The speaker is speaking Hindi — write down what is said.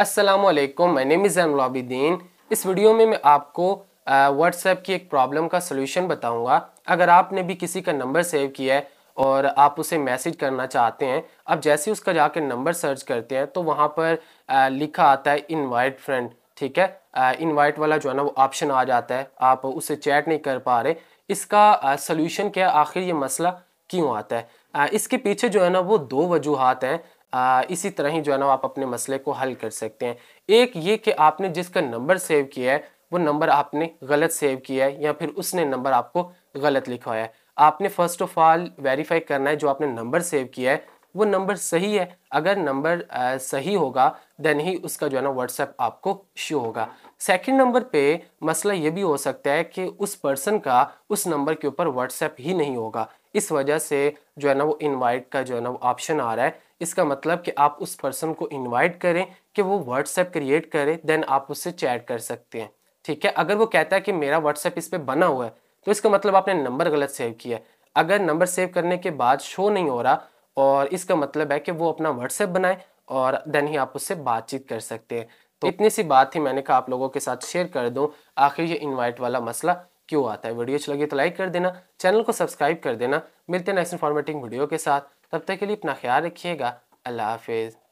असलम मैंने नेम इज़ इस वीडियो में मैं आपको व्हाट्सएप की एक प्रॉब्लम का सोल्यूशन बताऊंगा अगर आपने भी किसी का नंबर सेव किया है और आप उसे मैसेज करना चाहते हैं अब जैसे उसका जाके नंबर सर्च करते हैं तो वहाँ पर आ, लिखा आता है इनवाइट फ्रेंड ठीक है इनवाइट वाला जो है ना वो ऑप्शन आ जाता है आप उसे चैट नहीं कर पा रहे इसका सोल्यूशन क्या है आखिर ये मसला क्यों आता है आ, इसके पीछे जो है ना वो दो वजूहत हैं इसी तरह ही जो है ना आप अपने मसले को हल कर सकते हैं एक ये कि आपने जिसका नंबर सेव किया है वो नंबर आपने गलत सेव किया है या फिर उसने नंबर आपको गलत लिखवाया है आपने फर्स्ट ऑफ ऑल वेरीफाई करना है जो आपने नंबर सेव किया है वो नंबर सही है अगर नंबर सही होगा देन ही उसका जो है ना व्हाट्सएप आपको शो होगा सेकंड नंबर पे मसला ये भी हो सकता है कि उस पर्सन का उस नंबर के ऊपर व्हाट्सएप ही नहीं होगा इस वजह से जो है ना वो इनवाइट का जो है ना वो ऑप्शन आ रहा है इसका मतलब कि आप उस पर्सन को इनवाइट करें कि वो व्हाट्सएप क्रिएट करे देन आप उससे चैट कर सकते हैं ठीक है अगर वो कहता है कि मेरा व्हाट्सएप इस पर बना हुआ है तो इसका मतलब आपने नंबर गलत सेव किया है अगर नंबर सेव करने के बाद शो नहीं हो रहा और इसका मतलब है कि वो अपना व्हाट्सएप बनाए और देन ही आप उससे बातचीत कर सकते हैं तो इतनी सी बात थी मैंने कहा आप लोगों के साथ शेयर कर दूं आखिर ये इनवाइट वाला मसला क्यों आता है वीडियो अच्छी लगी तो लाइक कर देना चैनल को सब्सक्राइब कर देना मिलते हैं नेक्स्ट इन्फॉर्मेटिव वीडियो के साथ तब तक के लिए अपना ख्याल रखिएगा अल्लाह हाफिज़